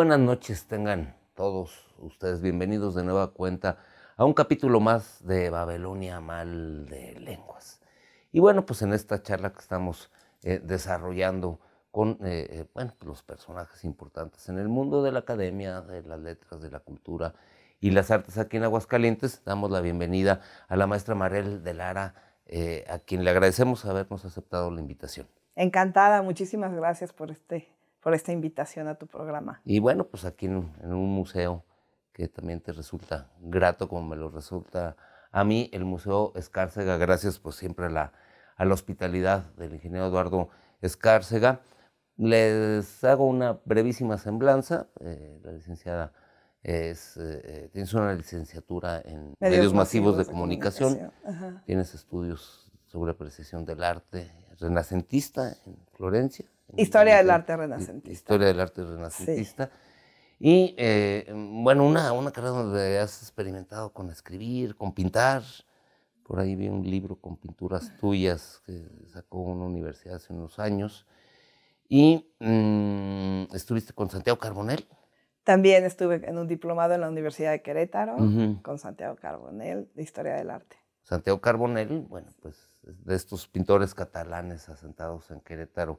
buenas noches tengan todos ustedes. Bienvenidos de nueva cuenta a un capítulo más de Babilonia Mal de Lenguas. Y bueno, pues en esta charla que estamos eh, desarrollando con eh, eh, bueno, pues los personajes importantes en el mundo de la academia, de las letras, de la cultura y las artes aquí en Aguascalientes, damos la bienvenida a la maestra Marel de Lara, a quien le agradecemos habernos aceptado la invitación. Encantada, muchísimas gracias por este por esta invitación a tu programa. Y bueno, pues aquí en, un museo que también te resulta grato como me lo resulta a mí, el Museo Escárcega, gracias pues siempre a la, a la hospitalidad del ingeniero Eduardo Escárcega. Les hago una brevísima semblanza. Eh, la licenciada es, eh, tienes una licenciatura en medios, masivos, de, comunicación, comunicación. tienes estudios sobre apreciación del arte renacentista en Florencia, Historia del arte renacentista. Historia del arte renacentista. Y eh, bueno, una, una carrera donde has experimentado con escribir, con pintar. Por ahí vi un libro con pinturas tuyas que sacó una universidad hace unos años. Y mm, estuviste con Santiago Carbonell. También estuve en un diplomado en la Universidad de Querétaro con Santiago Carbonell de Historia del Arte. Santiago Carbonell, bueno, pues de estos pintores catalanes asentados en Querétaro.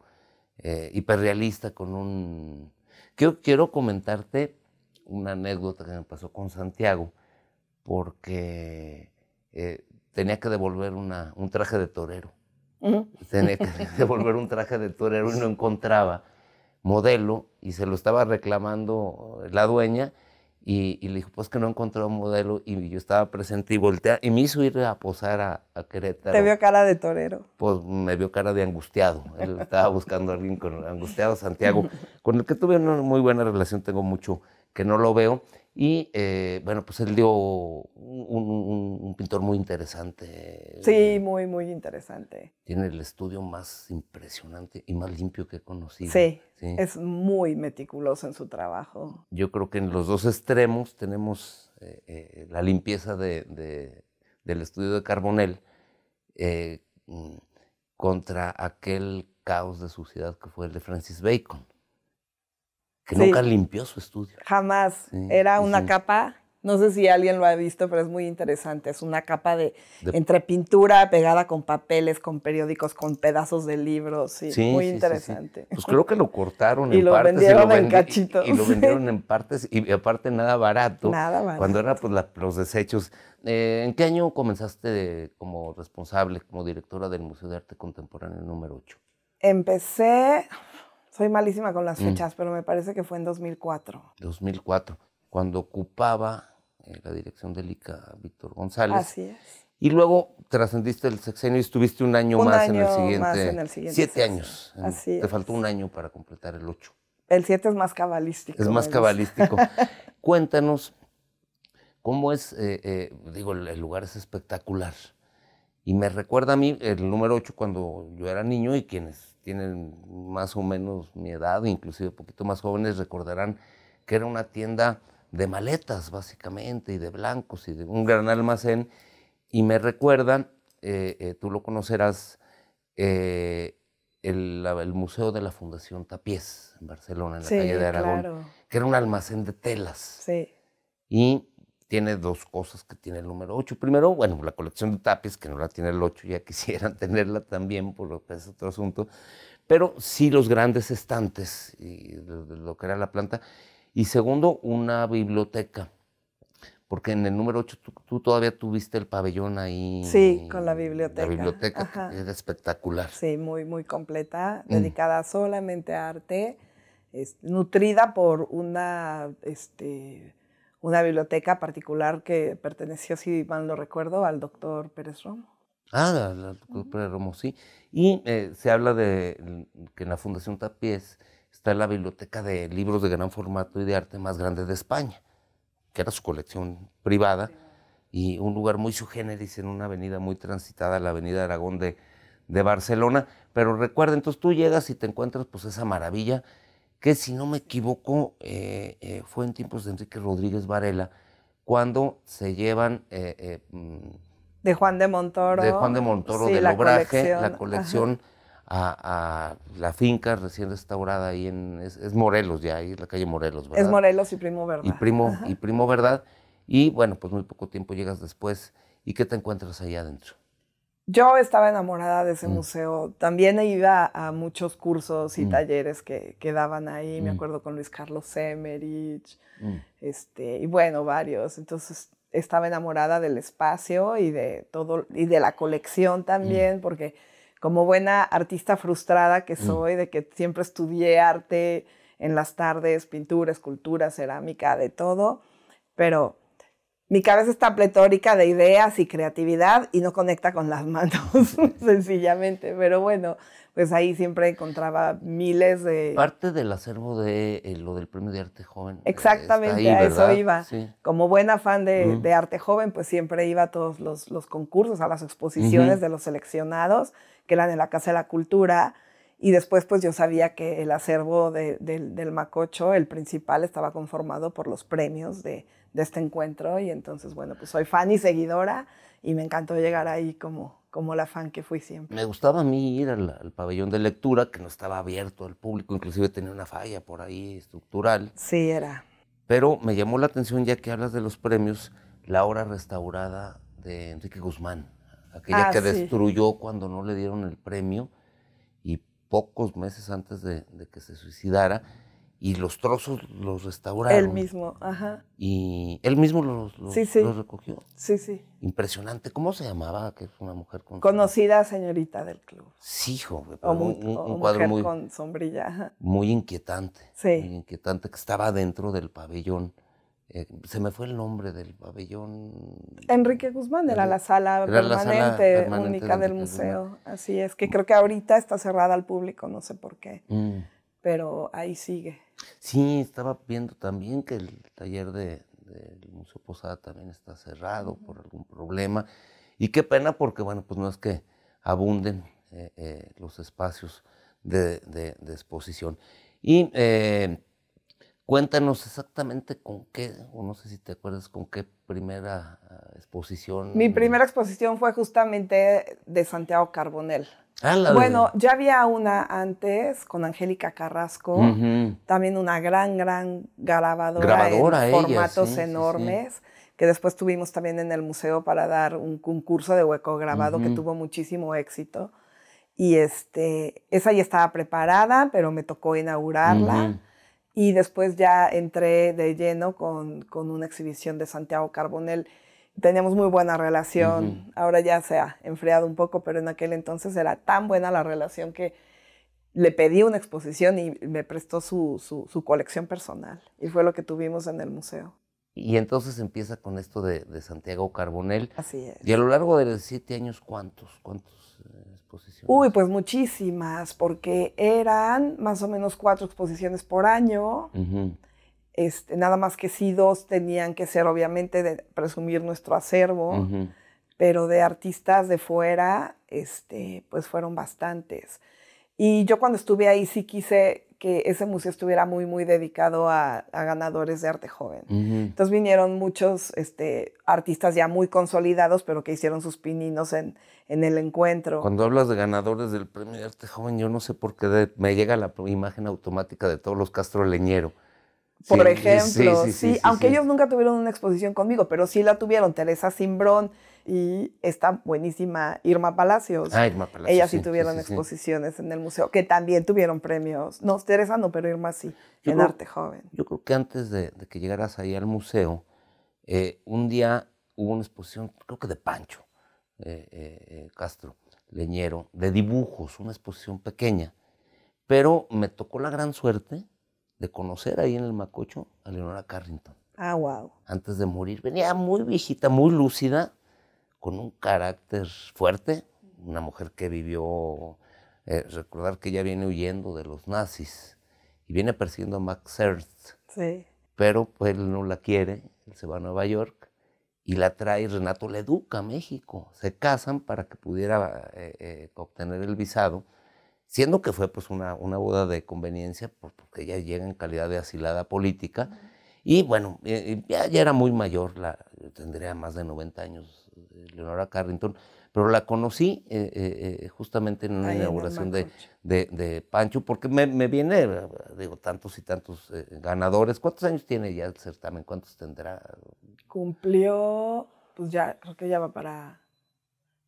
Eh, hiperrealista con un... Quiero, quiero comentarte una anécdota que me pasó con Santiago, porque eh, tenía que devolver un traje de torero. Tenía que devolver un traje de torero y no encontraba modelo y se lo estaba reclamando la dueña y, le dijo, pues que no encontró un modelo y yo estaba presente y voltea y me hizo ir a posar a, a Querétaro. ¿Te vio cara de torero? Pues me vio cara de angustiado. Él estaba buscando a alguien con angustiado Santiago, con el que tuve una muy buena relación, tengo mucho que no lo veo. Y eh, bueno, pues él dio un, pintor muy interesante. Sí, muy, muy interesante. Tiene el estudio más impresionante y más limpio que he conocido. Sí, es muy meticuloso en su trabajo. Yo creo que en los dos extremos tenemos eh, eh, la limpieza del estudio de Carbonell mm, contra aquel caos de suciedad que fue el de Francis Bacon que nunca limpió su estudio. Jamás. Era una capa, no sé si alguien lo ha visto, pero es muy interesante. Es una capa de, entre pintura pegada con papeles, con periódicos, con pedazos de libros. Sí, muy interesante. Pues creo que lo cortaron y en lo partes. y lo vendieron en cachitos. Y, lo vendieron en partes y aparte nada barato. Nada barato. Cuando eran pues, los desechos. Eh, ¿En qué año comenzaste como responsable, como directora del Museo de Arte Contemporáneo número 8? Empecé, soy malísima con las mm. fechas, pero me parece que fue en 2004. 2004, cuando ocupaba eh, la dirección del ICA Víctor González. Así es. Y luego trascendiste el sexenio y estuviste un año, más, en el siguiente, más en el siguiente. Siete años. Así Te faltó un año para completar el ocho. El siete es más cabalístico. Es más cabalístico. Cuéntanos, ¿cómo es? Eh, eh, digo, el, lugar es espectacular. Y me recuerda a mí el número ocho cuando yo era niño y quienes tienen más o menos mi edad, inclusive un poquito más jóvenes, recordarán que era una tienda de maletas, básicamente, y de blancos, y de un gran almacén. Y me recuerdan, eh, eh, tú lo conocerás, eh, el, Museo de la Fundación Tapiés, en Barcelona, en la calle de Aragón, que era un almacén de telas. Y tiene dos cosas que tiene el número 8. Primero, bueno, la colección de tapis, que no la tiene el 8, ya quisieran tenerla también, por lo que es otro asunto, pero sí los grandes estantes, y lo, que era la planta. Y segundo, una biblioteca, porque en el número 8 tú, todavía tuviste el pabellón ahí. Sí, con la biblioteca. La biblioteca era espectacular. Sí, muy, muy completa, mm. dedicada solamente a arte, es, nutrida por una... Este, una biblioteca particular que perteneció, si mal lo recuerdo, al doctor Pérez Romo. Ah, al doctor Pérez Romo, sí. Y eh, se habla de que en la Fundación Tapies está la biblioteca de libros de gran formato y de arte más grande de España, que era su colección privada y un lugar muy su generis en una avenida muy transitada, la Avenida Aragón de, de Barcelona. Pero recuerda, entonces tú llegas y te encuentras pues esa maravilla que si no me equivoco eh, eh, fue en tiempos de Enrique Rodríguez Varela, cuando se llevan... Eh, mm, de Juan de Montoro. De Juan de Montoro, del obraje, la colección a, la finca recién restaurada ahí en... Es, Morelos ya, ahí es la calle Morelos, ¿verdad? Es Morelos y Primo Verdad. Y Primo, y Primo Verdad. Y bueno, pues muy poco tiempo llegas después. ¿Y qué te encuentras ahí adentro? yo estaba enamorada de ese mm. museo. También he ido a muchos cursos y mm. talleres que, que, daban ahí. Me mm. acuerdo con Luis Carlos Semerich, este, y bueno, varios. Entonces estaba enamorada del espacio y de todo, y de la colección también, porque como buena artista frustrada que soy, de que siempre estudié arte en las tardes, pintura, escultura, cerámica, de todo, pero mi cabeza está pletórica de ideas y creatividad y no conecta con las manos, sencillamente. Pero bueno, pues ahí siempre encontraba miles de... Parte del acervo de eh, lo del Premio de Arte Joven. Eh, Exactamente, a eso iba. Como buena fan de, Arte Joven, pues siempre iba a todos los, concursos, a las exposiciones de los seleccionados, que eran en la Casa de la Cultura. Y después, pues yo sabía que el acervo del Macocho, el principal, estaba conformado por los premios de de este encuentro y entonces, bueno, pues soy fan y seguidora y me encantó llegar ahí como, como la fan que fui siempre. Me gustaba a mí ir al, pabellón de lectura, que no estaba abierto al público, inclusive tenía una falla por ahí estructural. Sí, era. Pero me llamó la atención, ya que hablas de los premios, la obra restaurada de Enrique Guzmán, aquella ah, que destruyó cuando no le dieron el premio y pocos meses antes de que se suicidara y los trozos los restauraron. Él mismo, ajá. Y él mismo los, recogió. Sí, sí. Impresionante. ¿Cómo se llamaba? Que es una mujer con... Conocida señorita del club. Sí, joven. un, cuadro con sombrilla. Muy inquietante. Sí. Muy inquietante, que estaba dentro del pabellón. Eh, se me fue el nombre del pabellón. Enrique Guzmán era, la sala, permanente, única del museo. Así es, que creo que ahorita está cerrada al público, no sé por qué. Mm. Pero ahí sigue. Sí, estaba viendo también que el taller de, del Museo Posada también está cerrado por algún problema. Y qué pena porque, bueno, pues no es que abunden eh, eh, los espacios de, exposición. Y eh, cuéntanos exactamente con qué, o no sé si te acuerdas con qué primera ah, exposición. Mi primera exposición fue justamente de Santiago Carbonell bueno, ya había una antes con Angélica Carrasco, también una gran, gran grabadora, grabadora formatos enormes, que después tuvimos también en el museo para dar un concurso de hueco grabado que tuvo muchísimo éxito. Y este, esa ya estaba preparada, pero me tocó inaugurarla. Y después ya entré de lleno con, con una exhibición de Santiago Carbonell teníamos muy buena relación. Ahora ya se ha enfriado un poco, pero en aquel entonces era tan buena la relación que le pedí una exposición y me prestó su, colección personal. Y fue lo que tuvimos en el museo. Y entonces empieza con esto de, Santiago Carbonell. Así es. Y a lo largo de los siete años, ¿cuántos? cuántas eh, exposiciones? Uy, pues muchísimas, porque eran más o menos cuatro exposiciones por año. Este, nada más que sí, dos tenían que ser, obviamente, de presumir nuestro acervo, pero de artistas de fuera, este, pues fueron bastantes. Y yo cuando estuve ahí sí quise que ese museo estuviera muy, muy dedicado a, ganadores de arte joven. Entonces vinieron muchos este, artistas ya muy consolidados, pero que hicieron sus pininos en, el encuentro. Cuando hablas de ganadores del premio de arte joven, yo no sé por qué me llega la imagen automática de todos los Castro Leñero por ejemplo. Sí, aunque ellos nunca tuvieron una exposición conmigo, pero sí la tuvieron Teresa Simbrón y esta buenísima Irma Palacios. Ah, Irma Palacios. Ellas sí, tuvieron exposiciones en el museo, que también tuvieron premios. No, Teresa no, pero Irma sí, en arte joven. Yo creo que antes de, que llegaras ahí al museo, eh, un día hubo una exposición, creo que de Pancho eh, eh, Castro, leñero, de dibujos, una exposición pequeña. Pero me tocó la gran suerte de conocer ahí en el Macocho a Leonora Carrington. Ah, wow. Antes de morir, venía muy viejita, muy lúcida, con un carácter fuerte, una mujer que vivió, eh, recordar que ella viene huyendo de los nazis y viene persiguiendo a Max Ernst. Sí. Pero pues él no la quiere, él se va a Nueva York y la trae Renato educa a México. Se casan para que pudiera eh, eh, obtener el visado siendo que fue pues una, boda de conveniencia, pues, porque ella llega en calidad de asilada política. Y bueno, eh, eh, ya, era muy mayor, la, tendría más de 90 años, eh, Leonora Carrington, pero la conocí justamente en una inauguración de, Pancho, porque me, me, viene, digo, tantos y tantos ganadores. ¿Cuántos años tiene ya el certamen? ¿Cuántos tendrá? Cumplió, pues ya, creo que ya va para,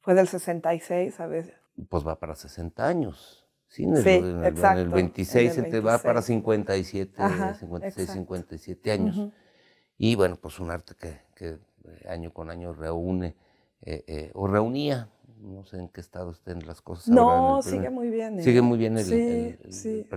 fue del 66 a veces pues va para 60 años. Sí, en el, 26 se te va para 57, 56, 57 años. Y bueno, pues un arte que, eh, año con año reúne eh, eh, o reunía, no sé en qué estado estén las cosas. No, sigue muy bien. Sigue muy bien el, sí, sí.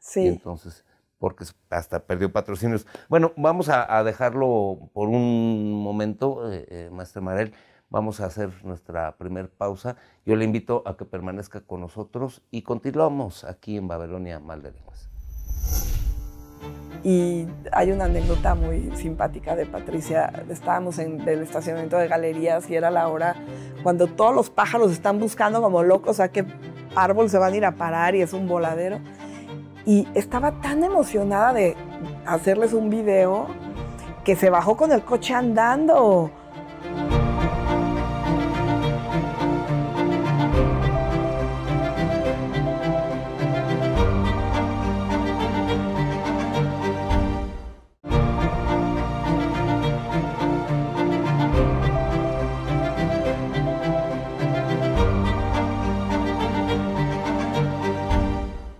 Sí. entonces, porque hasta perdió patrocinios. Bueno, vamos a, dejarlo por un momento, Maestro Marel. Vamos a hacer nuestra primera pausa. Yo le invito a que permanezca con nosotros y continuamos aquí en Babilonia Mal de Lenguas. Y hay una anécdota muy simpática de Patricia. Estábamos en el estacionamiento de galerías y era la hora cuando todos los pájaros están buscando como locos a qué árbol se van a ir a parar y es un voladero. Y estaba tan emocionada de hacerles un video que se bajó con el coche andando.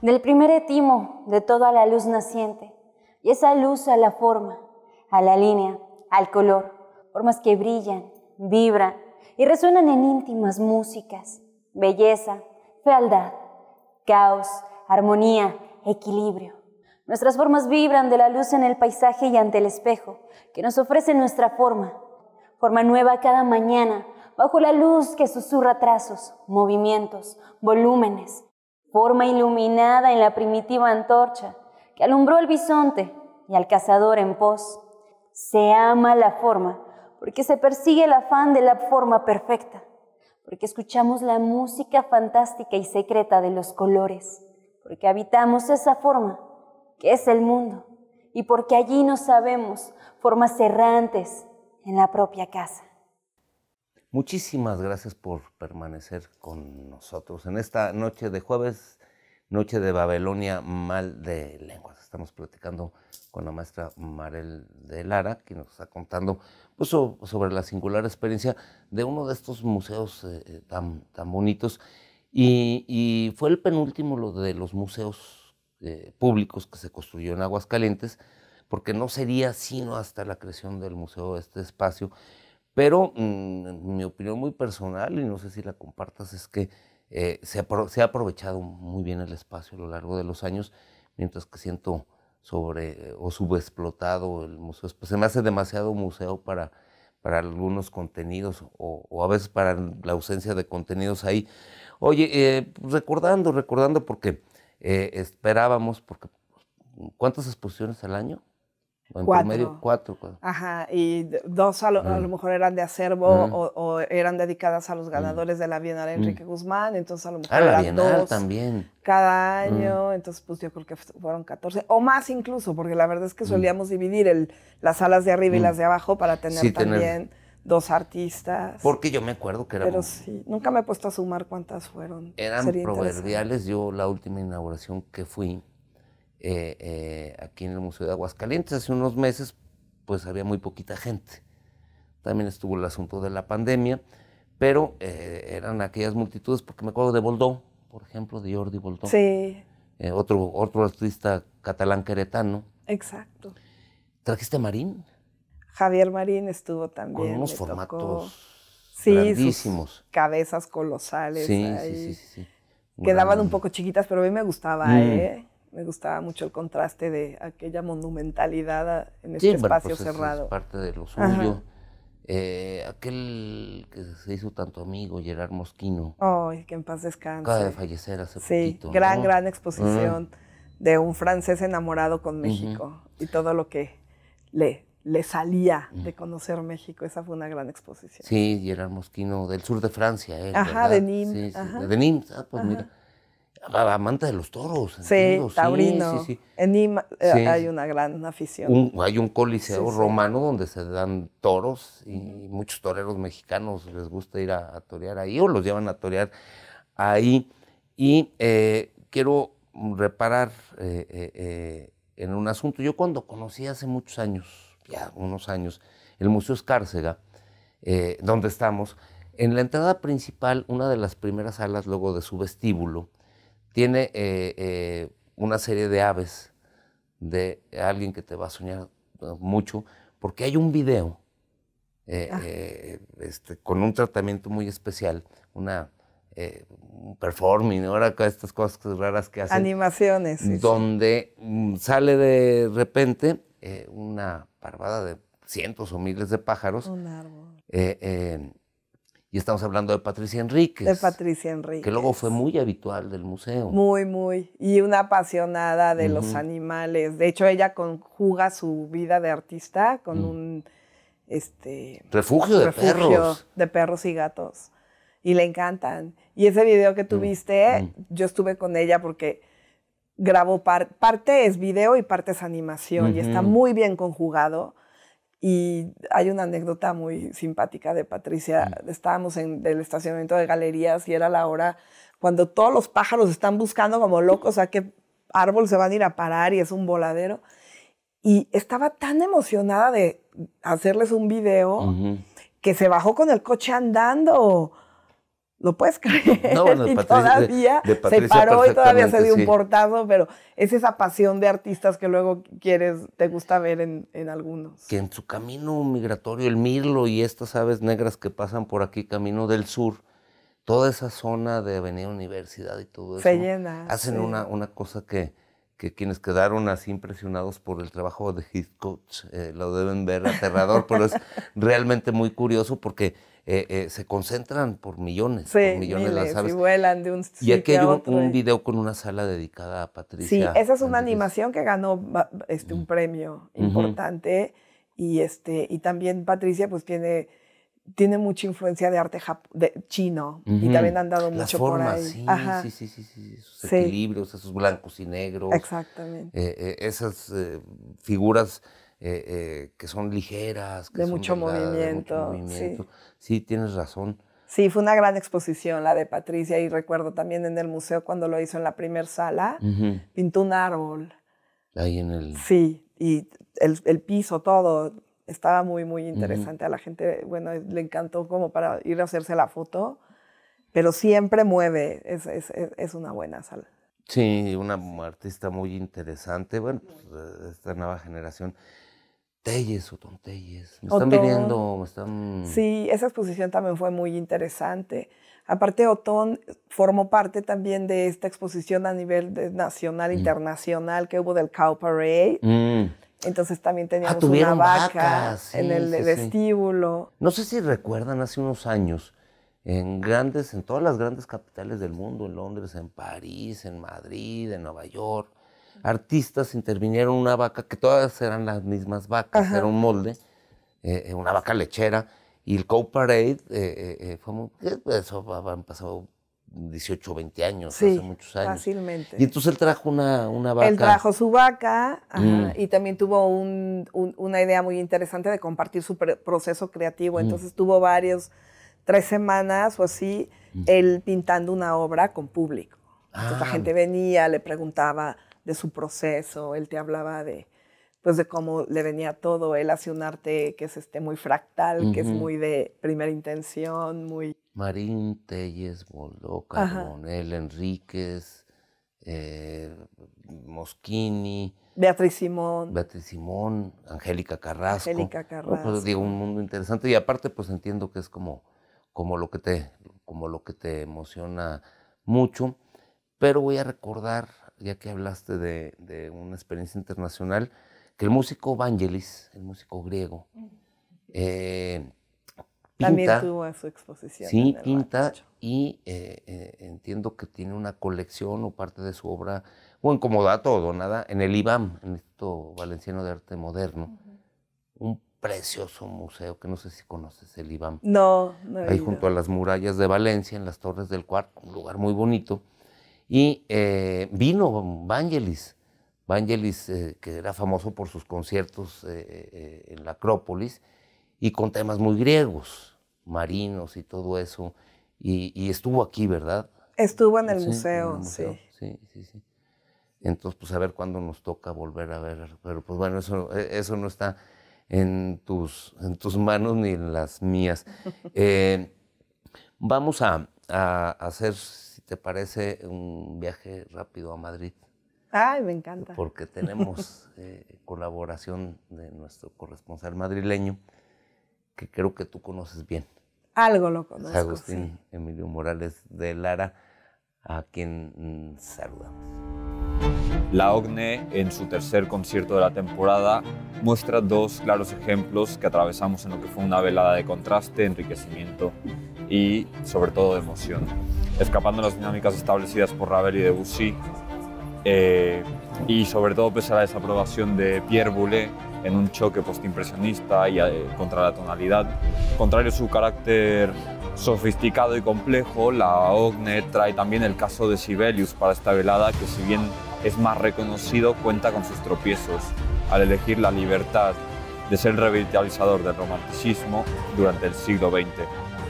del primer etimo de toda la luz naciente, y esa luz a la forma, a la línea, al color, formas que brillan, vibran y resuenan en íntimas músicas, belleza, fealdad, caos, armonía, equilibrio. Nuestras formas vibran de la luz en el paisaje y ante el espejo que nos ofrece nuestra forma, forma nueva cada mañana, bajo la luz que susurra trazos, movimientos, volúmenes, forma iluminada en la primitiva antorcha que alumbró el bisonte y al cazador en pos. Se ama la forma porque se persigue el afán de la forma perfecta, porque escuchamos la música fantástica y secreta de los colores, porque habitamos esa forma que es el mundo y porque allí nos sabemos formas errantes en la propia casa. Muchísimas gracias por permanecer con nosotros en esta noche de jueves, noche de Babilonia mal de lenguas. Estamos platicando con la maestra Marel de Lara, que nos está contando pues, sobre la singular experiencia de uno de estos museos eh, eh, tan, tan bonitos. Y, fue el penúltimo lo de los museos eh, públicos que se construyó en Aguascalientes, porque no sería sino hasta la creación del museo este espacio pero mm, mi opinión muy personal, y no sé si la compartas, es que eh, se, ha aprovechado muy bien el espacio a lo largo de los años, mientras que siento sobre eh, o subexplotado el museo. Pues, se me hace demasiado museo para, para algunos contenidos o, a veces para la ausencia de contenidos ahí. Oye, eh, recordando, recordando porque esperábamos, porque ¿cuántas exposiciones al año? En cuatro. Promedio, cuatro. Ajá, y dos a lo, mm. mejor eran de acervo mm. o, eran dedicadas a los mm. ganadores de la Bienal Enrique Guzmán, entonces a lo mejor ah, eran dos también. cada año, entonces pues yo creo que fueron 14 o más incluso, porque la verdad es que solíamos dividir el, las salas de arriba y las de abajo para tener también dos artistas. Porque yo me acuerdo que eran... Pero sí, nunca me he puesto a sumar cuántas fueron. Eran proverbiales, yo la última inauguración que fui eh, eh, aquí en el Museo de Aguascalientes. Hace unos meses, pues había muy poquita gente. También estuvo el asunto de la pandemia, pero eh, eran aquellas multitudes, porque me acuerdo de Boldó, por ejemplo, de Jordi Boldó. Sí. otro, otro artista catalán queretano. Exacto. ¿Trajiste a Marín? Javier Marín estuvo también. Con unos formatos sí, Cabezas colosales. Sí, sí, sí, sí, un poco chiquitas, pero a mí me gustaba, mm. ¿eh? me gustaba mucho el contraste de aquella monumentalidad en este pues espacio cerrado. Es parte de lo suyo. Eh, aquel que se hizo tanto amigo, Gerard Mosquino. Ay, que en paz descanse. Acaba de fallecer hace poquito. Sí, gran, gran exposición de un francés enamorado con México y todo lo que le, le salía de conocer México. Esa fue una gran exposición. Sí, Gerard Mosquino, del sur de Francia. ¿eh? ajá, de Nîmes. de ah, Nîmes, pues mira amante de los toros. En Ima eh, hay una gran afición. hay un coliseo romano donde se dan toros y muchos toreros mexicanos les gusta ir a, torear ahí o los llevan a torear ahí. Y eh, quiero reparar eh, en un asunto. Yo cuando conocí hace muchos años, ya unos años, el Museo Escárcega, donde estamos, en la entrada principal, una de las primeras salas luego de su vestíbulo, tiene eh, eh, una serie de aves de alguien que te va a soñar mucho, porque hay un video eh, ah. este, con un tratamiento muy especial, una un performing, ahora estas cosas raras que hacen. Animaciones. donde mm, sale de repente una parvada de cientos o miles de pájaros. Un árbol. Y estamos hablando de Patricia Enríquez. De Patricia Enríquez. Que luego fue muy habitual del museo. Muy, muy. Y una apasionada de los animales. De hecho, ella conjuga su vida de artista con mm. un este, refugio, de, refugio perros. de perros y gatos. Y le encantan. Y ese video que mm. tuviste, mm. yo estuve con ella porque grabó parte es video y parte es animación. Y está muy bien conjugado. Y hay una anécdota muy simpática de Patricia. Estábamos en el estacionamiento de galerías y era la hora cuando todos los pájaros están buscando como locos a qué árbol se van a ir a parar y es un voladero. Y estaba tan emocionada de hacerles un video que se bajó con el coche andando ¿Lo puedes y todavía se paró y todavía se dio un portazo, pero es esa pasión de artistas que luego quieres, te gusta ver en, algunos. Que en su camino migratorio, el mirlo y estas aves negras que pasan por aquí, camino del sur, toda esa zona de Avenida Universidad y todo eso. Se llena. Hacen una, una cosa que, quienes quedaron así impresionados por el trabajo de Hitchcock eh, lo deben ver aterrador, pero es realmente muy curioso porque eh, eh, se concentran por millones, por millones las aves. Y vuelan de un sitio Y aquí hay un, eh. video con una sala dedicada a Patricia. Sí, esa es una animación que ganó este, un premio importante y este y también Patricia pues tiene tiene mucha influencia de arte de chino y también han dado mucho por ahí. Sí, sí, sí, sí, sí, esos equilibrios, esos blancos y negros. Exactamente. esas figuras eh, eh, que son ligeras. Que de, mucho movimiento, de, sí. tienes razón. Sí, fue una gran exposición la de Patricia y recuerdo también en el museo cuando lo hizo en la primera sala, pintó un árbol. Ahí en el... Sí, y el, piso, todo, estaba muy, muy interesante. A la gente, bueno, le encantó como para ir a hacerse la foto, pero siempre mueve, es, una buena sala. Sí, una artista muy interesante, bueno, pues, esta nueva generación. Telles o Telles. Me están viniendo, me están... Sí, esa exposición también fue muy interesante. Aparte, Otón formó parte también de esta exposición a nivel nacional, mm. internacional, que hubo del Cow Parade. Mm. Entonces también ah, teníamos una vaca en el vestíbulo. No sé si recuerdan hace unos años, en grandes, en todas las grandes capitales del mundo, en Londres, en París, en Madrid, en Nueva York, artistas intervinieron una vaca, que todas eran las mismas vacas, era un molde, eh, eh, una vaca lechera, y el co Parade eh, eso han pasado 18, 20 años, hace muchos años. Fácilmente. Y entonces él trajo una, una vaca. Él trajo su vaca mm. y también tuvo una idea muy interesante de compartir su proceso creativo. Mm. Entonces tuvo varios, tres semanas o así, mm. él pintando una obra con público. Entonces la ah. gente venía, le preguntaba de su proceso, él te hablaba de, pues de cómo le venía todo, él hace un arte que es este muy fractal, que es muy de primera intención, muy... Marín, Telles, Boló, Carbonel, Enríquez, eh, Moschini... Beatriz Simón. Beatriz Simón, Angélica Carrasco. Pues, digo, un mundo interesante y aparte pues entiendo que es como, como, lo, que te, como lo que te emociona mucho, pero voy a recordar ya que hablaste de, una experiencia internacional, que el músico Vangelis, el músico griego, mm. eh, también tuvo su exposición. Sí, pinta y eh, eh, entiendo que tiene una colección o parte de su obra, o incomodato o donada, en el IBAM, en el Instituto Valenciano de Arte Moderno. Un precioso museo que no sé si conoces, el IBAM. No, no. Ahí junto a las murallas de Valencia, en las Torres del Cuarto, un lugar muy bonito. Y eh, vino Vangelis, Vangelis eh, que era famoso por sus conciertos eh, en la Acrópolis y con temas muy griegos, marinos y todo eso. Y, estuvo aquí, ¿verdad? Estuvo en el, museo, sí. Sí, sí, sí. Entonces, pues a ver cuándo nos toca volver a ver. Pero pues bueno, eso, eso no está en tus, en tus manos ni en las mías. vamos a hacer te parece, un viaje rápido a Madrid. Ay, me encanta. Porque tenemos eh, colaboración de nuestro corresponsal madrileño, que creo que tú conoces bien. Algo lo conozco. Agustín Emilio Morales de Lara, a quien mm, saludamos. La OCNE, en su tercer concierto de la temporada, muestra dos claros ejemplos que atravesamos en lo que fue una velada de contraste, enriquecimiento y, sobre todo, de emoción escapando de las dinámicas establecidas por Ravel y Debussy, eh, y sobre todo pese a la desaprobación de Pierre Boulez en un choque postimpresionista y eh, contra la tonalidad. Contrario a su carácter sofisticado y complejo, la OGNE trae también el caso de Sibelius para esta velada, que si bien es más reconocido, cuenta con sus tropiezos al elegir la libertad de ser revitalizador del romanticismo durante el siglo XX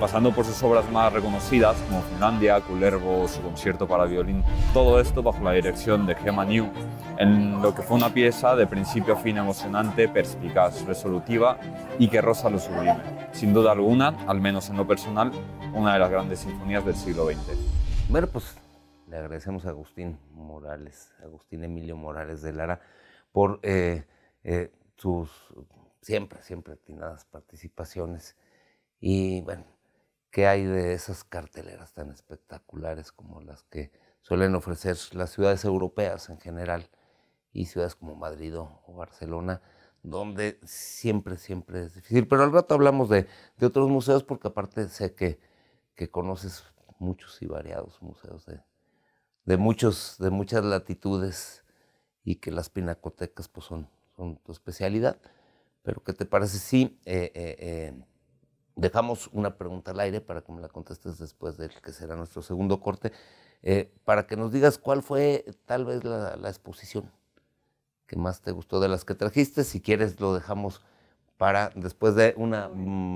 pasando por sus obras más reconocidas como Finlandia, Culervo, su concierto para violín, todo esto bajo la dirección de Gemma New, en lo que fue una pieza de principio a fin emocionante, perspicaz, resolutiva y que rosa lo sublime. Sin duda alguna, al menos en lo personal, una de las grandes sinfonías del siglo XX. Bueno, pues le agradecemos a Agustín Morales, Agustín Emilio Morales de Lara, por eh, eh, sus siempre, siempre atinadas participaciones. Y bueno, qué hay de esas carteleras tan espectaculares como las que suelen ofrecer las ciudades europeas en general y ciudades como Madrid o Barcelona, donde siempre, siempre es difícil. Pero al rato hablamos de, otros museos porque aparte sé que, que conoces muchos y variados museos de, muchos, de muchas latitudes y que las pinacotecas pues, son, tu especialidad. Pero ¿qué te parece sí, eh, eh, eh, dejamos una pregunta al aire para que me la contestes después del que será nuestro segundo corte, eh, para que nos digas cuál fue tal vez la, exposición que más te gustó de las que trajiste. Si quieres, lo dejamos para después de una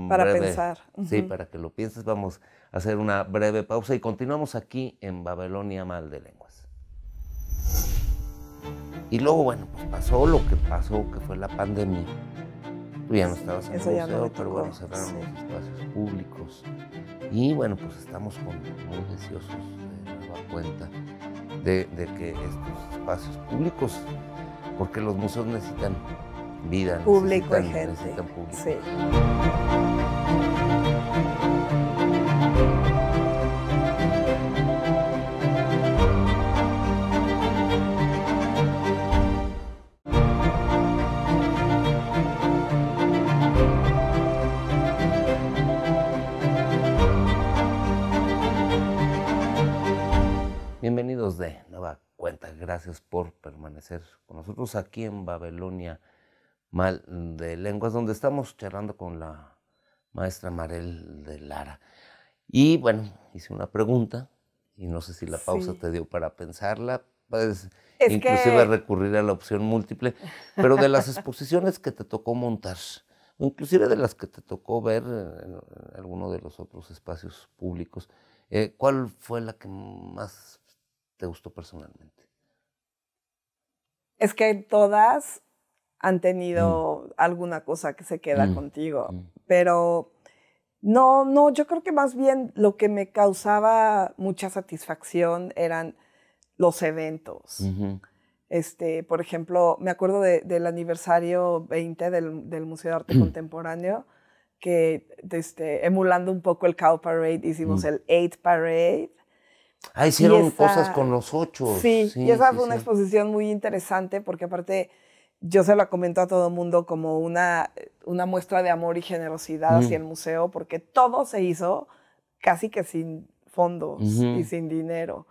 para breve, pensar. Sí, para que lo pienses, vamos a hacer una breve pausa y continuamos aquí en Babilonia Mal de Lenguas. Y luego, bueno, pues pasó lo que pasó, que fue la pandemia ya no estabas en el museo, pero bueno, cerraron los espacios públicos. Y bueno, pues estamos con, muy deseosos de dar cuenta de, que estos espacios públicos, porque los museos necesitan vida, público necesitan, y público. Sí. con nosotros aquí en Babilonia de Lenguas, donde estamos charlando con la maestra Marel de Lara. Y bueno, hice una pregunta y no sé si la pausa te dio para pensarla. Pues, inclusive recurrir a la opción múltiple, pero de las exposiciones que te tocó montar, inclusive de las que te tocó ver en alguno de los otros espacios públicos, eh, ¿cuál fue la que más te gustó personalmente? Es que todas han tenido mm. alguna cosa que se queda mm. contigo, mm. pero no, no, yo creo que más bien lo que me causaba mucha satisfacción eran los eventos. Este, por ejemplo, me acuerdo del aniversario 20 del, Museo de Arte Contemporáneo, que este, emulando un poco el Cow Parade, hicimos el Eight Parade Ah, hicieron cosas con los ocho. Sí, y esa fue una exposición muy interesante porque aparte yo se lo comento a todo el mundo como una, una muestra de amor y generosidad hacia mm. el museo porque todo se hizo casi que sin fondos y sin dinero.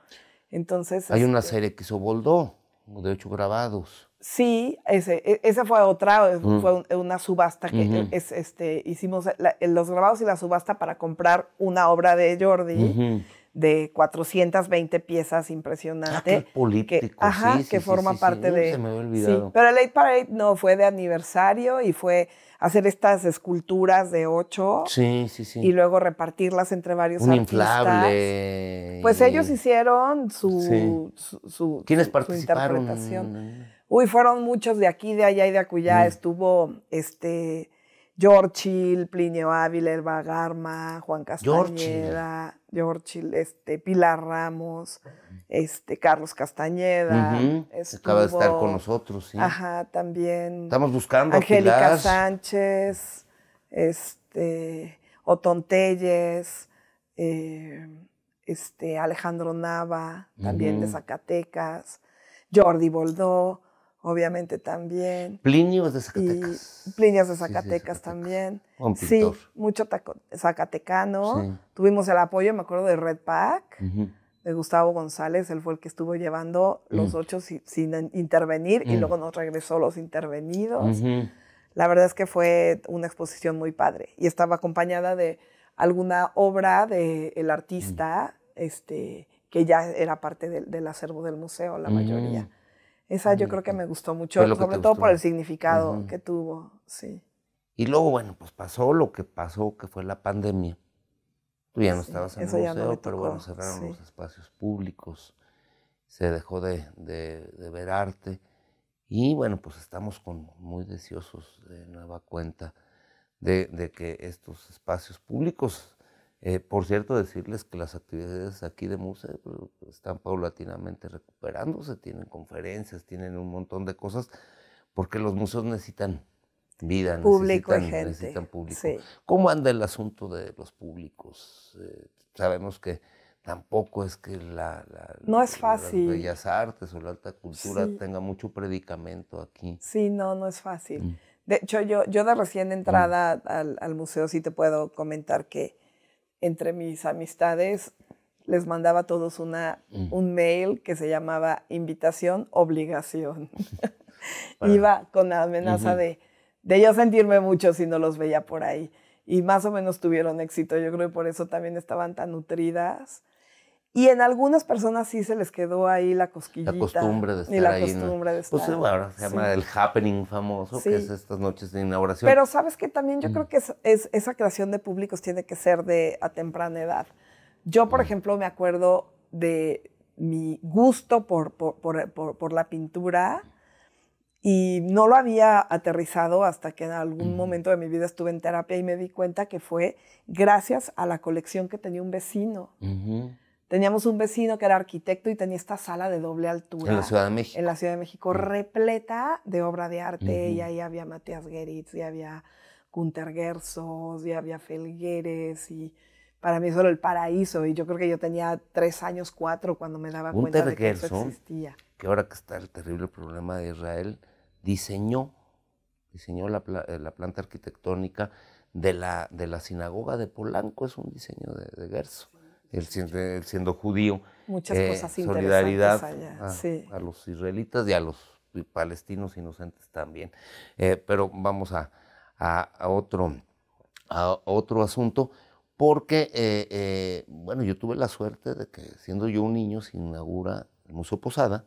Entonces... Hay una este serie que hizo Boldó, de ocho grabados. Sí, ese, e, esa fue otra, e, mm. fue una subasta que e, este, hicimos los grabados y la subasta para comprar una obra de Jordi de 420 piezas impresionante. Ah, político, que, ajá, que forma parte de... Se me olvidado. pero el 8 Parade no, fue de aniversario y fue hacer estas esculturas de ocho. Sí, sí, sí. Y luego repartirlas entre varios Un inflable. Pues ellos hicieron su... su, ¿Quiénes participaron? Interpretación. Uy, fueron muchos de aquí, de allá y de acullá. Mm. Estuvo este... Hill, Plinio Ávila, Elba Garma, Juan Castañeda, este, Pilar Ramos, este, Carlos Castañeda. Acaba de estar con nosotros, sí. Ajá, también. Estamos buscando. Angélica Sánchez, este, Otón Telles, eh, este, Alejandro Nava, también de Zacatecas, Jordi Boldó obviamente también. Plinio de Zacatecas. de Zacatecas también. Sí, mucho zacatecano. Tuvimos el apoyo, me acuerdo, de Red Pack, de Gustavo González, él fue el que estuvo llevando los mm. ocho sin, intervenir y mm. luego nos regresó los intervenidos. La verdad es que fue una exposición muy padre y estaba acompañada de alguna obra del artista mm. este, que ya era parte del acervo del museo, la mayoría. Esa yo creo que me gustó mucho, sobre todo por el significado que tuvo, sí. Y luego, bueno, pues pasó lo que pasó, que fue la pandemia. Tú ya no estabas en el museo, pero bueno, cerraron los espacios públicos, se dejó de, ver arte. Y bueno, pues estamos con muy deseosos de nueva cuenta de, de que estos espacios públicos eh, por cierto, decirles que las actividades aquí de museo pues, están paulatinamente recuperándose, tienen conferencias, tienen un montón de cosas, porque los museos necesitan vida, necesitan, gente. necesitan público. ¿Cómo anda el asunto de los públicos? Eh, sabemos que tampoco es que la, las bellas artes o la alta cultura tenga mucho predicamento aquí. Sí, no, no es fácil. Mm. De hecho, yo, yo de recién mm. entrada al, museo sí te puedo comentar que entre mis amistades les mandaba a todos una, mm. un mail que se llamaba invitación obligación. Iba con la amenaza de, de yo sentirme mucho si no los veía por ahí. Y más o menos tuvieron éxito. Yo creo que por eso también estaban tan nutridas. Y en algunas personas sí se les quedó ahí la cosquillita. La costumbre de estar y costumbre Pues ahora se llama el happening famoso, que es estas noches de inauguración. Pero sabes que también yo mm. creo que es, esa creación de públicos tiene que ser de a temprana edad. Yo, por mm. ejemplo, me acuerdo de mi gusto por, por, la pintura y no lo había aterrizado hasta que en algún mm. momento de mi vida estuve en terapia y me di cuenta que fue gracias a la colección que tenía un vecino. Teníamos un vecino que era arquitecto y tenía esta sala de doble altura. En la Ciudad de México. En la Ciudad de México, mm. repleta de obra de arte. Y ahí había Matías Geritz, y había Gunter Gersos, y había Felgueres, y para mí eso era el paraíso. Y yo creo que yo tenía tres años, cuatro, cuando me daba cuenta de que eso existía. Que ahora que está el terrible problema de Israel, diseñó, diseñó la, eh, la planta arquitectónica de la, de la sinagoga de Polanco, es un diseño de, de Gerso él, siendo judío. Muchas eh, cosas solidaridad A, los israelitas y a los palestinos inocentes también. Eh, pero vamos a, a, otro, a otro asunto, porque, eh, bueno, yo tuve la suerte de que siendo yo un niño se inaugura el Museo Posada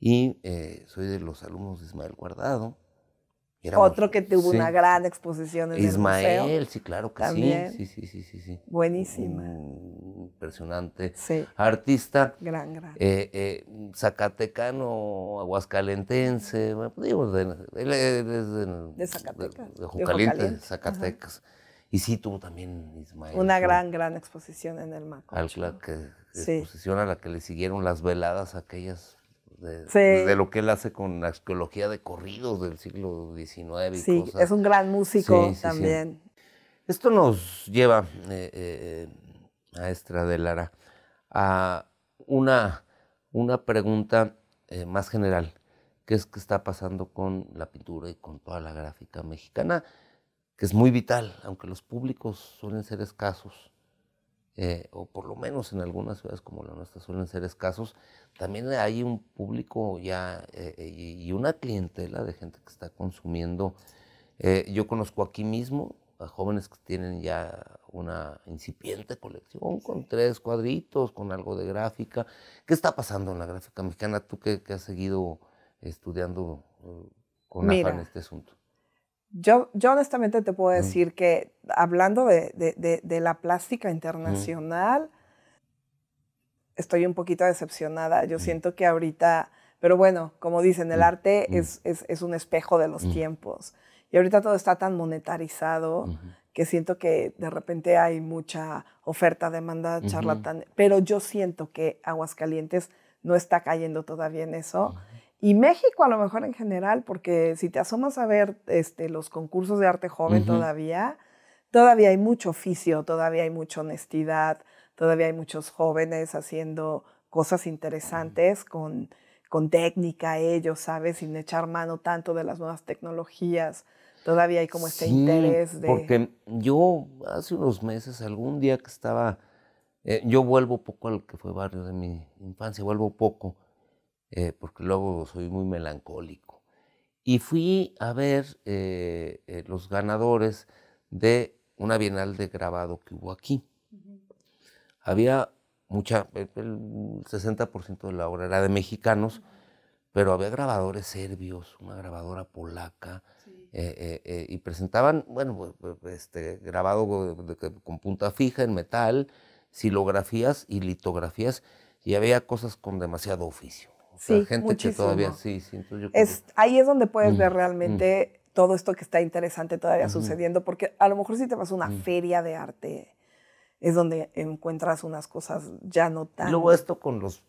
y soy de los alumnos de Ismael Guardado otro que tuvo una gran exposición en el museo. sí, claro que sí. Buenísima. Mm, impresionante artista. Gran, gran. Eh, eh, zacatecano, aguascalentense, pues, digo, de, de, Zacatecas. De, Zacatecas. Y sí, tuvo también Ismael. Una gran, gran exposición en el Maco. Al, que, exposición a la que le siguieron las veladas aquellas de, lo que él hace con la arqueología de corridos del siglo XIX. Y sí, es un gran músico también. Esto nos lleva, eh, eh, eh, maestra de Lara, a una, pregunta más general, ¿qué es que está pasando con la pintura y con toda la gráfica mexicana, que es muy vital, aunque los públicos suelen ser escasos. o por lo menos en algunas ciudades como la nuestra suelen ser escasos, también hay un público ya eh, eh, y una clientela de gente que está consumiendo. Eh, yo conozco aquí mismo a jóvenes que tienen ya una incipiente colección con tres cuadritos, con algo de gráfica. ¿Qué está pasando en la gráfica mexicana? Tú que, has seguido estudiando con este asunto. Yo, yo honestamente te puedo decir que hablando de, la plástica internacional, estoy un poquito decepcionada. Yo siento que ahorita, pero bueno, como dicen, el arte es, un espejo de los tiempos. Y ahorita todo está tan monetarizado que siento que de repente hay mucha oferta, demanda, charlatán. Pero yo siento que Aguascalientes no está cayendo todavía en eso. Y México a lo mejor en general, porque si te asomas a ver este, los concursos de arte joven todavía, todavía hay mucho oficio, todavía hay mucha honestidad, Todavía hay muchos jóvenes haciendo cosas interesantes con, con técnica ellos, ¿sabes? Sin echar mano tanto de las nuevas tecnologías. Todavía hay como este interés de... Porque yo hace unos meses, algún día que estaba... Eh, yo vuelvo poco al que fue barrio de mi infancia, vuelvo poco, eh, porque luego soy muy melancólico. Y fui a ver eh, los ganadores de una bienal de grabado que hubo aquí. Había mucha, el 60% de la obra era de mexicanos, pero había grabadores serbios, una grabadora polaca, eh, eh, eh, y presentaban, bueno, este, grabado con punta fija en metal, silografías y litografías, y había cosas con demasiado oficio. sí, gente que todavía sí, sí yo es, Ahí es donde puedes ver realmente todo esto que está interesante todavía sucediendo, porque a lo mejor si te vas a una feria de arte es donde encuentras unas cosas ya no tan... Luego esto con los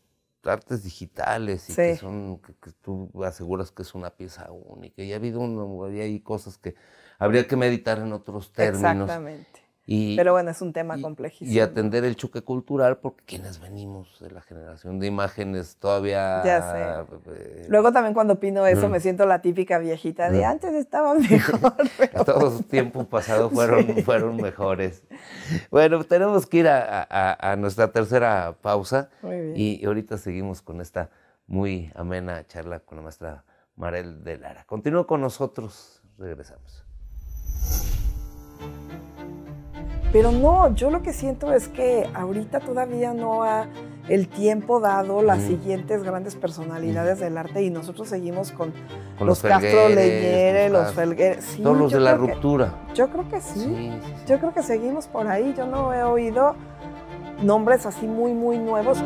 artes digitales y que son que, tú aseguras que es una pieza única y ha habido un, había hay cosas que habría que meditar en otros términos. Exactamente. Pero bueno, es un tema complejísimo. Y atender el choque cultural, porque quienes venimos de la generación de imágenes todavía. Ya sé. Eh, Luego también cuando opino eso, me mm. siento la típica viejita de mm. antes estaba mejor. Todos los tiempos pasados fueron, fueron mejores. Bueno, tenemos que ir a, a nuestra tercera pausa. Muy bien. Y ahorita seguimos con esta muy amena charla con la maestra Marel de Lara. Continúa con nosotros, regresamos. Pero no, yo lo que siento es que ahorita todavía no ha el tiempo dado las siguientes grandes personalidades del arte y nosotros seguimos con, los, Castro Leñere, los Felgueres. todos los de la ruptura. yo creo que sí. Yo creo que seguimos por ahí. Yo no he oído nombres así muy, muy nuevos.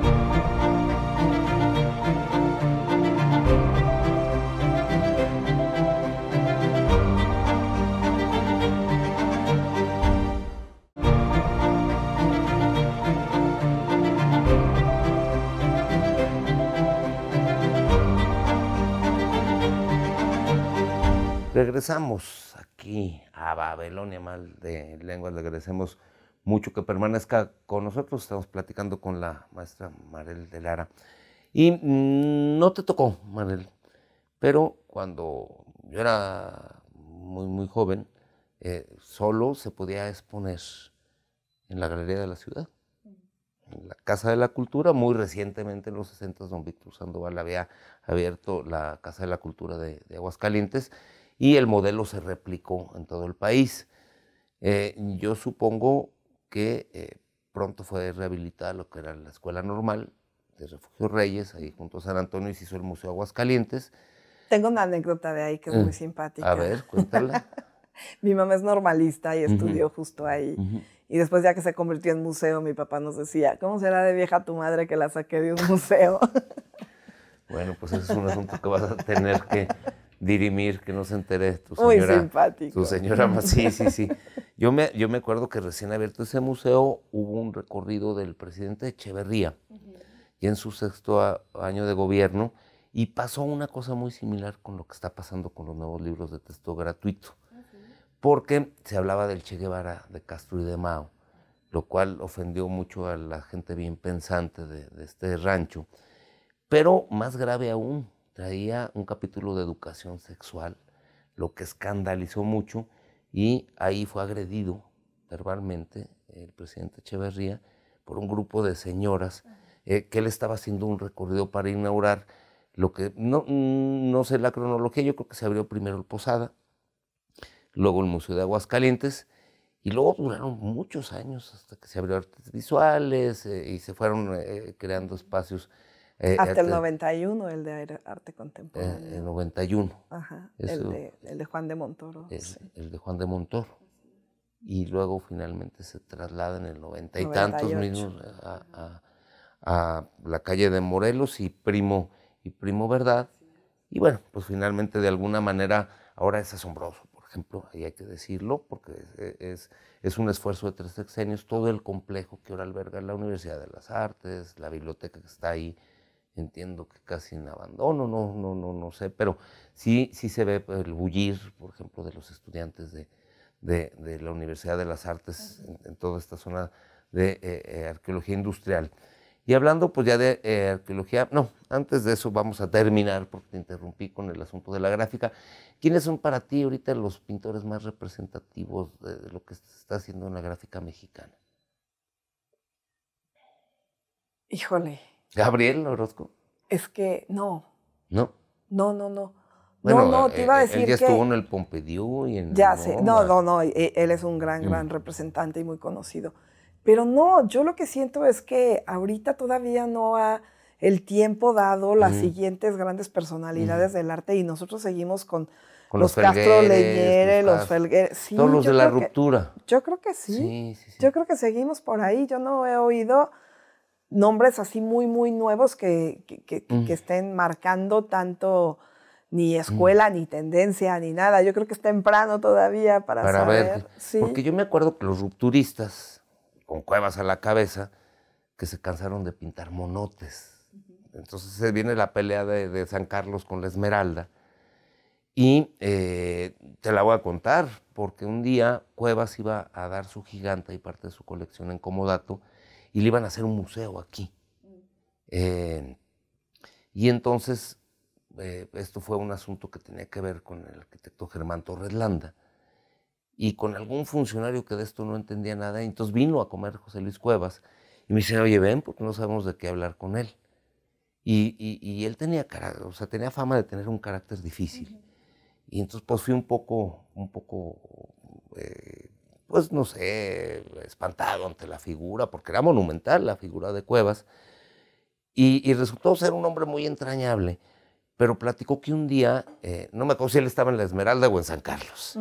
Regresamos aquí a Babilonia Mal de lengua, le agradecemos mucho que permanezca con nosotros. Estamos platicando con la maestra Marel de Lara. Y mm, no te tocó, Marel, pero cuando yo era muy, muy joven, eh, solo se podía exponer en la Galería de la Ciudad, en la Casa de la Cultura. Muy recientemente, en los 60, don Víctor Sandoval había abierto la Casa de la Cultura de Aguascalientes y el modelo se replicó en todo el país. Eh, yo supongo que eh, pronto fue rehabilitada lo que era la escuela normal de Refugio Reyes, ahí junto a San Antonio y se hizo el Museo Aguascalientes. Tengo una anécdota de ahí que es mm. muy simpática. A ver, cuéntala. mi mamá es normalista y estudió justo ahí. Y después ya que se convirtió en museo, mi papá nos decía, ¿cómo será de vieja tu madre que la saqué de un museo? bueno, pues ese es un asunto que vas a tener que dirimir, que no se entere tu señora. Muy simpático. Tu sí, sí, sí. Yo me, yo me acuerdo que recién abierto ese museo hubo un recorrido del presidente Echeverría, y en su sexto año de gobierno, y pasó una cosa muy similar con lo que está pasando con los nuevos libros de texto gratuito, porque se hablaba del Che Guevara, de Castro y de Mao, lo cual ofendió mucho a la gente bien pensante de este rancho, pero más grave aún, traía un capítulo de educación sexual, lo que escandalizó mucho y ahí fue agredido verbalmente el presidente Echeverría por un grupo de señoras eh, que él estaba haciendo un recorrido para inaugurar lo que, mm, no, sé la cronología, yo creo que se abrió primero el Posada, luego el Museo de Aguascalientes, y luego duraron muchos años hasta que se abrió artes visuales eh, y se fueron eh, creando espacios eh, Hasta el 91, eh, eh, el de arte contemporáneo. el 91. Ajá, el, de, Juan de Montoro. El, de Juan de Montoro. Y luego finalmente se traslada en el noventa y tantos mismos a, la calle de Morelos y Primo, y Primo Verdad. Y bueno, pues finalmente de alguna manera ahora es asombroso, por ejemplo, ahí hay que decirlo, porque es, es, es, un esfuerzo de tres sexenios, todo el complejo que ahora alberga la Universidad de las Artes, la biblioteca que está ahí entiendo que casi en abandono, no, no, no, no sé, pero sí, sí se ve el bullir, por ejemplo, de los estudiantes de, la Universidad de las Artes en, toda esta zona de eh, eh, arqueología industrial. Y hablando pues ya de eh, arqueología, no, antes de eso vamos a terminar porque te interrumpí con el asunto de la gráfica. ¿Quiénes son para ti ahorita los pintores más representativos de lo que se está haciendo en la gráfica mexicana? Híjole, ¿Gabriel Orozco? Es que no. ¿No? No, no, no. no, no, te iba a eh, decir. Él ya estuvo en el Pompidou y en. Ya sé, no, no, no. Eh, eh, él es un gran, gran representante y muy conocido. Pero no, yo lo que siento es que ahorita todavía no ha el tiempo dado las siguientes grandes personalidades del arte y nosotros seguimos con, los, Castro Leñere, los, los todos los de la ruptura. yo creo que sí. Sí, sí. Yo creo que seguimos por ahí. Yo no he oído nombres así muy, muy nuevos que, que, mm. estén marcando tanto ni mm. escuela, ni tendencia, ni nada. Yo creo que es temprano todavía para, saber. Ver. Porque yo me acuerdo que los rupturistas, con cuevas a la cabeza, que se cansaron de pintar monotes. Entonces se viene la pelea de, San Carlos con la Esmeralda. Y eh, te la voy a contar, porque un día Cuevas iba a dar su gigante y parte de su colección en Comodato y le iban a hacer un museo aquí. Eh, y entonces, eh, esto fue un asunto que tenía que ver con el arquitecto Germán Torres Landa y con algún funcionario que de esto no entendía nada. Y entonces vino a comer José Luis Cuevas y me dice, oye, ven, porque no sabemos de qué hablar con él. Y, y, él tenía, o sea, tenía fama de tener un carácter difícil. Y entonces pues fui un poco, un poco eh, pues no sé, espantado ante la figura, porque era monumental la figura de Cuevas, y, resultó ser un hombre muy entrañable, pero platicó que un día, eh, no me acuerdo si él estaba en la Esmeralda o en San Carlos,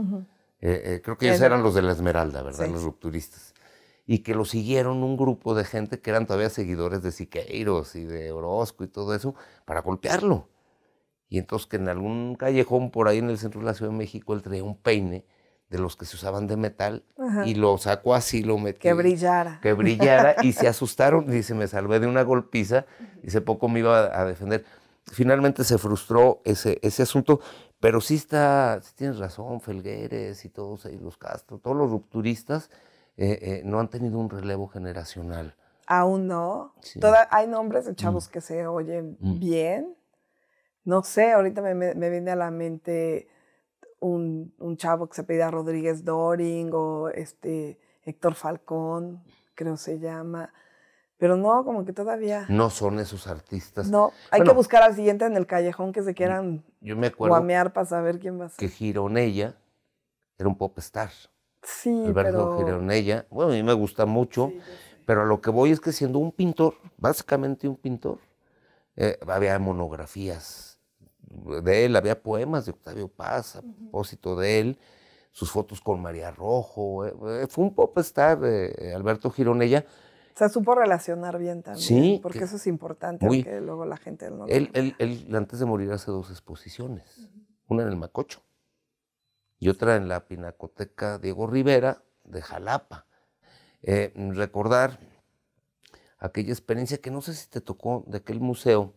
eh, eh, creo que ellos eran los de la Esmeralda, ¿verdad? Los rupturistas, y que lo siguieron un grupo de gente que eran todavía seguidores de Siqueiros y de Orozco y todo eso, para golpearlo. Y entonces que en algún callejón por ahí en el centro de la Ciudad de México él traía un peine de los que se usaban de metal y lo sacó así, lo metió. Que brillara. Que brillara y se asustaron. y Dice, me salvé de una golpiza. y Dice, poco me iba a, defender. Finalmente se frustró ese, ese asunto, pero sí está, sí tienes razón, Felgueres y todos y los Castro, todos los rupturistas eh, eh, no han tenido un relevo generacional. Aún no. hay nombres de chavos mm. que se oyen mm. bien. No sé, ahorita me, me viene a la mente un, chavo que se pedía Rodríguez Doring o este Héctor Falcón, creo se llama. Pero no, como que todavía. No son esos artistas. No, hay que buscar al siguiente en el callejón que se quieran yo guamear para saber quién va a ser. Que Gironella era un pop star. Sí, Alberto Gironella. Bueno, a mí me gusta mucho, pero a lo que voy es que siendo un pintor, básicamente un pintor, eh, había monografías de él, había poemas de Octavio Paz a propósito de él, sus fotos con María Rojo, eh, eh, fue un pop star eh, Alberto Gironella. se supo relacionar bien también, porque eso es importante, luego la gente no... Él, él, antes de morir hace dos exposiciones, una en el Macocho y otra en la Pinacoteca Diego Rivera de Jalapa. recordar aquella experiencia que no sé si te tocó de aquel museo,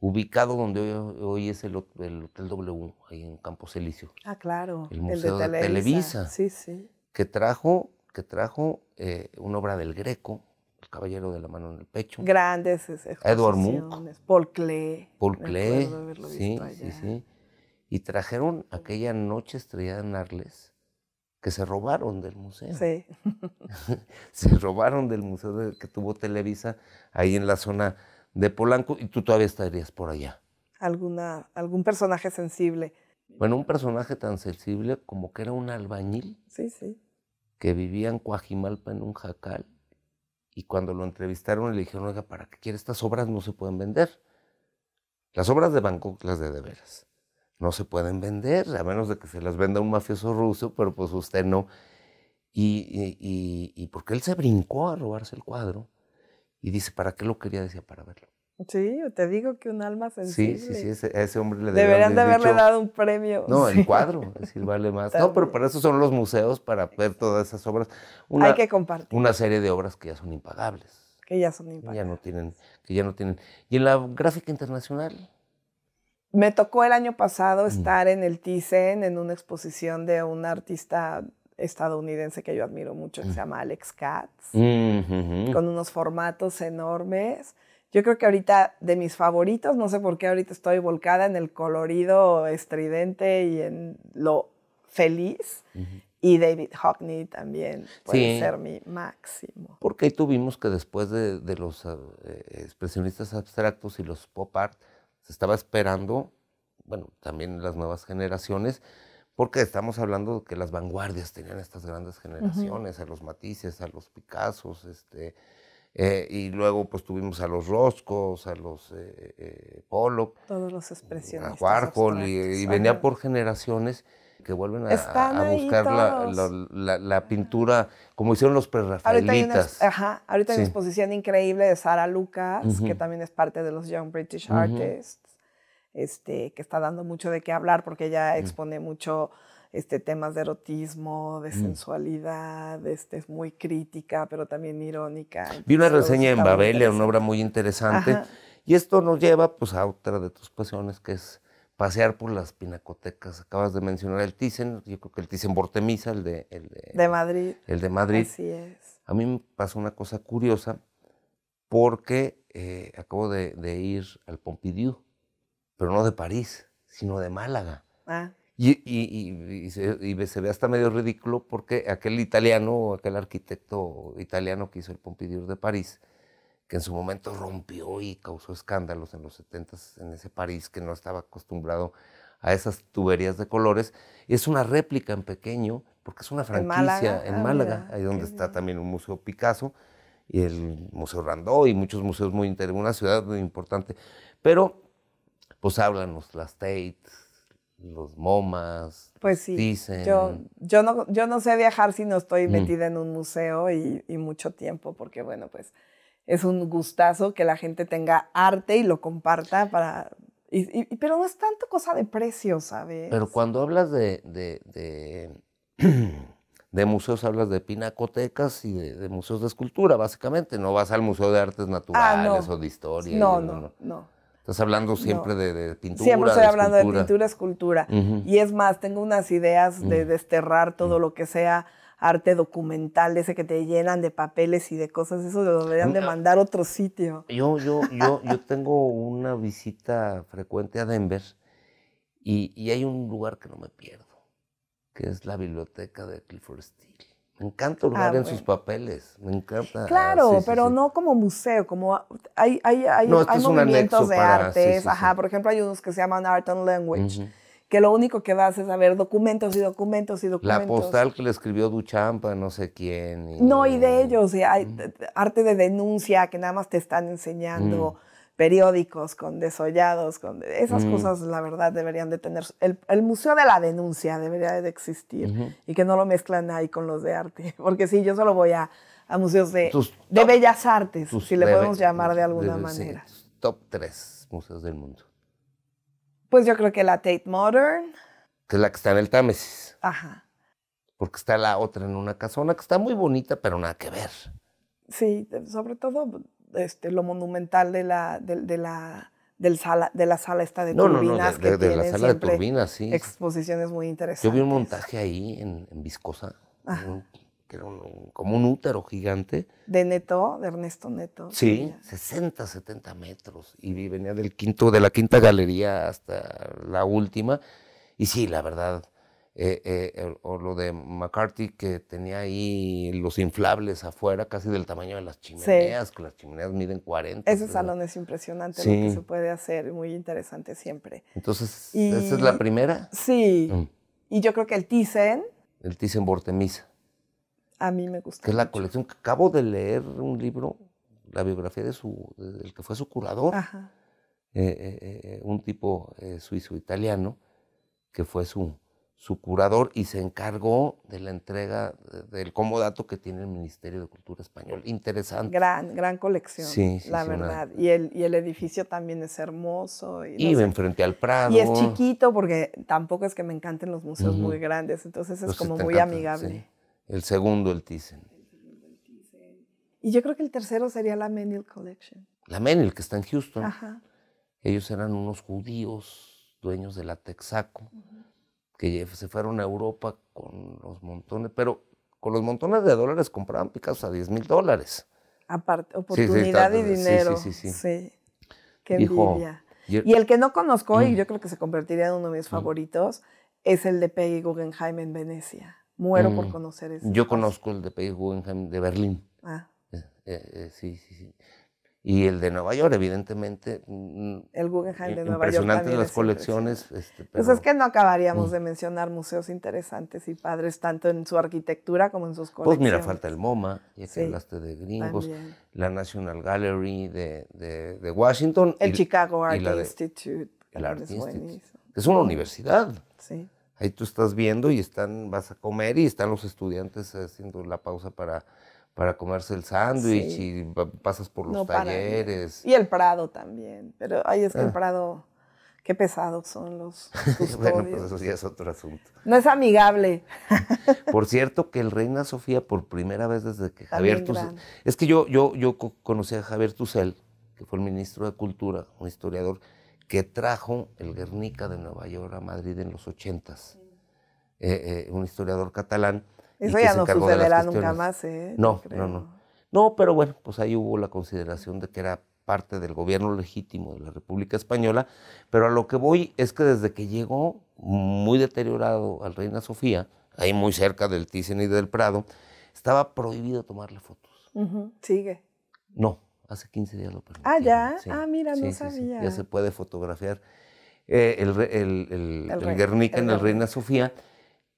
ubicado donde hoy, es el, Hotel W, ahí en Campos Elicio. Ah, claro. El Museo de, Televisa. Sí, sí. Que trajo, que trajo eh, una obra del Greco, El Caballero de la Mano en el Pecho. Grandes Edward Munch. Paul Klee. Paul Klee. Sí, sí, sí. Y trajeron aquella noche estrellada en Arles que se robaron del museo. Sí. se robaron del museo que tuvo Televisa ahí en la zona de Polanco y tú todavía estarías por allá. Alguna, algún personaje sensible. Bueno, un personaje tan sensible como que era un albañil. Sí, sí. Que vivía en Coajimalpa en un jacal. Y cuando lo entrevistaron le dijeron, oiga, ¿para qué quiere? Estas obras no se pueden vender. Las obras de Bangkok, las de de veras, no se pueden vender, a menos de que se las venda un mafioso ruso, pero pues usted no. y porque él se brincó a robarse el cuadro y dice, ¿para qué lo quería? Decía, para verlo. Sí, te digo que un alma sensible. Sí, sí, sí, A ese hombre le deberían de haberle dado un premio. No, el cuadro, es decir, vale más. No, pero para eso son los museos, para ver todas esas obras. Hay que compartir. Una serie de obras que ya son impagables. Que ya son impagables. Ya no tienen, que ya no tienen. Y en la gráfica internacional, me tocó el año pasado mm. estar en el Thyssen en una exposición de un artista estadounidense que yo admiro mucho, que mm. se llama Alex Katz, mm, con unos formatos enormes. Yo creo que ahorita de mis favoritos, no sé por qué ahorita estoy volcada en el colorido estridente y en lo feliz. Y David Hockney también puede ser mi máximo. Porque ahí tuvimos que después de, los eh, expresionistas abstractos y los pop art, se estaba esperando, bueno, también las nuevas generaciones, porque estamos hablando de que las vanguardias tenían estas grandes generaciones, a los Matices, a los Picassos, este, eh, y luego pues tuvimos a los Roscos, a los eh, eh Pollock. Todos los expresionistas. A Warhol, y, venía por generaciones que vuelven a, buscar la, pintura, como hicieron los prerrafaelitas. Ahorita hay una, ahorita hay una exposición increíble de Sara Lucas, que también es parte de los Young British Artists. Este, que está dando mucho de qué hablar porque ella expone mucho este, temas de erotismo, de mm. sensualidad, este, es muy crítica, pero también irónica. Vi una reseña en Babelia, una obra muy interesante, y esto nos lleva pues, a otra de tus pasiones, que es pasear por las pinacotecas. Acabas de mencionar el Thyssen, yo creo que el Thyssen Bortemisa, el de, el de, Madrid. El de Madrid. Así es. A mí me pasó una cosa curiosa, porque eh, acabo de, de, ir al Pompidou pero no de París, sino de Málaga. Ah. Y, y, se, ve hasta medio ridículo porque aquel italiano, aquel arquitecto italiano que hizo el Pompidou de París, que en su momento rompió y causó escándalos en los 70 en ese París que no estaba acostumbrado a esas tuberías de colores, es una réplica en pequeño, porque es una franquicia en ah, Málaga, ahí donde está también un museo Picasso y el Museo Randó y muchos museos muy interesantes, una ciudad muy importante. Pero pues hablan las Tates, los momas. Pues sí. Dicen. Yo, yo, no, yo no sé viajar si no estoy mm. metida en un museo y, y, mucho tiempo, porque bueno, pues es un gustazo que la gente tenga arte y lo comparta para. pero no es tanto cosa de precio, ¿sabes? Pero cuando hablas de, de, de, museos, hablas de pinacotecas y de, museos de escultura, básicamente. No vas al Museo de Artes ah, Naturales o de Historia. no. no. no. Estás hablando siempre de, de, pintura. Siempre estoy hablando de pintura, escultura. Y es más, tengo unas ideas de desterrar todo lo que sea arte documental, ese que te llenan de papeles y de cosas, eso deberían de ah. mandar a otro sitio. Yo, yo, yo, yo tengo una visita frecuente a Denver y, y hay un lugar que no me pierdo, que es la biblioteca de Clifford Steele. Me encanta hurgar ah, en sus papeles, me encanta. Ah, claro, pero no como museo, como hay, hay, hay, movimientos de arte artes, ajá, por ejemplo, hay unos que se llaman Art and Language, que lo único que vas es a ver documentos y documentos y documentos. La postal que le escribió Duchampa, no sé quién. no, y de ellos, y hay arte de denuncia que nada más te están enseñando. Mm periódicos, con desollados, con esas mm. cosas, la verdad, deberían de tener. El, Museo de la Denuncia debería de existir y que no lo mezclan ahí con los de arte, porque sí, yo solo voy a, museos de, de bellas artes, si le podemos llamar de alguna manera. top tres museos del mundo. Pues yo creo que la Tate Modern. Que es la que está en el Támesis. Ajá. Porque está la otra en una casona que está muy bonita, pero nada que ver. Sí, sobre todo este, lo monumental de la, de, de la, del sala, de la sala esta de turbinas. de, que de la sala de turbinas, sí. Exposiciones muy interesantes. Yo vi un montaje ahí en, en Viscosa, ah. que era como un útero gigante. De Neto, de Ernesto Neto. Sí, 60, 70 metros. Y venía del quinto, de la quinta galería hasta la última. Y sí, la verdad, eh, eh, o lo de McCarthy que tenía ahí los inflables afuera casi del tamaño de las chimeneas, que las chimeneas miden 40. Ese salón es impresionante lo que se puede hacer, muy interesante siempre. Entonces, ¿esa es la primera? Sí, mm. y yo creo que el Thyssen. El Thyssen Bortemisa. A mí me gusta. Que es la colección que acabo de leer un libro, la biografía de su, del que fue su curador, eh, un tipo suizo-italiano, que fue su su curador y se encargó de la entrega del comodato que tiene el Ministerio de Cultura Español. Interesante. Gran, gran colección, sí, la verdad. Y, el, y el edificio también es hermoso. Y, y al Prado. Y es chiquito porque tampoco es que me encanten los museos muy grandes, entonces es como muy amigable. El segundo, el Thyssen. Y yo creo que el tercero sería la Menil Collection. La Menil, que está en Houston. Ajá. Ellos eran unos judíos, dueños de la Texaco que se fueron a Europa con los montones, pero con los montones de dólares compraban Picasso a 10 mil dólares. Aparte, oportunidad y dinero. Sí, sí, sí. sí. Qué y el que no conozco, y mm. yo creo que se convertiría en uno de mis mm. favoritos, es el de Peggy Guggenheim en Venecia. Muero por mm. conocer ese. Yo conozco el de Peggy Guggenheim de Berlín. Ah. Eh, eh, eh, sí, sí, sí. Y el de Nueva York, evidentemente. Mm, el Guggenheim de Nueva York. las colecciones. Este, pues es que no acabaríamos mm. de mencionar museos interesantes y padres, tanto en su arquitectura como en sus colecciones. Pues mira, falta el MoMA, ya que hablaste de gringos, la National Gallery de, de, Washington. El Chicago Art Institute. El Art es Institute. Es una universidad. Sí. Ahí tú estás viendo y están, vas a comer y están los estudiantes haciendo la pausa para para comerse el sándwich y pasas por los talleres. y el Prado también, pero ahí es que el ah. Prado, qué pesados son los bueno, pues eso ya es otro asunto. No es amigable. por cierto, que el Reina Sofía, por primera vez desde que Javier Tussel... Es que yo, yo, yo conocí a Javier Tussel, que fue el ministro de Cultura, un historiador, que trajo el Guernica de Nueva York a Madrid en los ochentas. Eh, eh, un historiador catalán eso ya no sucederá nunca más, ¿eh? No, no, no, no. pero bueno, pues ahí hubo la consideración de que era parte del gobierno legítimo de la República Española, pero a lo que voy es que desde que llegó muy deteriorado al Reina Sofía, ahí muy cerca del Thyssen y del Prado, estaba prohibido tomarle fotos. Sigue. No, hace 15 días lo permitieron. Ah, ya. Ah, mira, no sabía. Ya se puede fotografiar eh, el, el, Guernica en el Reina Sofía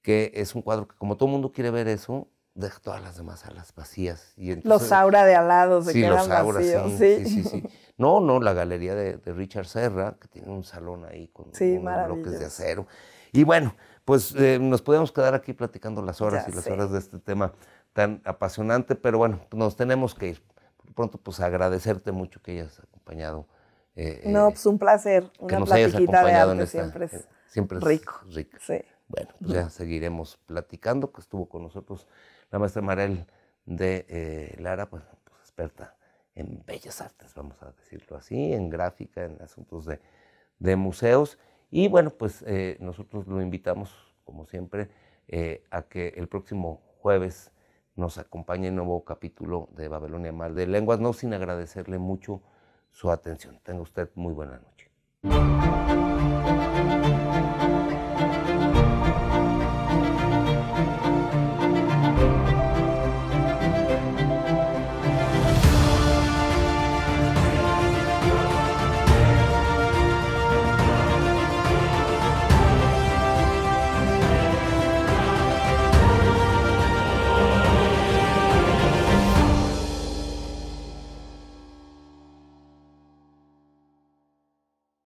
que es un cuadro que como todo el mundo quiere ver eso, deja todas las demás alas vacías. Y los aura de alados lado sí, los aura, Sí, sí, sí, No, no, la galería de, Richard Serra, que tiene un salón ahí con bloques de acero. Y bueno, pues eh, nos podemos quedar aquí platicando las horas y las horas de este tema tan apasionante, pero bueno, nos tenemos que ir. pronto, pues agradecerte mucho que hayas acompañado. Eh, no, eh, pues un placer. Una que nos hayas acompañado siempre es siempre rico. rico. Sí. Bueno, pues ya seguiremos platicando, que estuvo con nosotros la maestra Marel de eh, Lara, pues, pues, experta en bellas artes, vamos a decirlo así, en gráfica, en asuntos de, museos. Y bueno, pues eh, nosotros lo invitamos, como siempre, eh, a que el próximo jueves nos acompañe el nuevo capítulo de Babilonia Mal de Lenguas, no sin agradecerle mucho su atención. Tenga usted muy buena noche.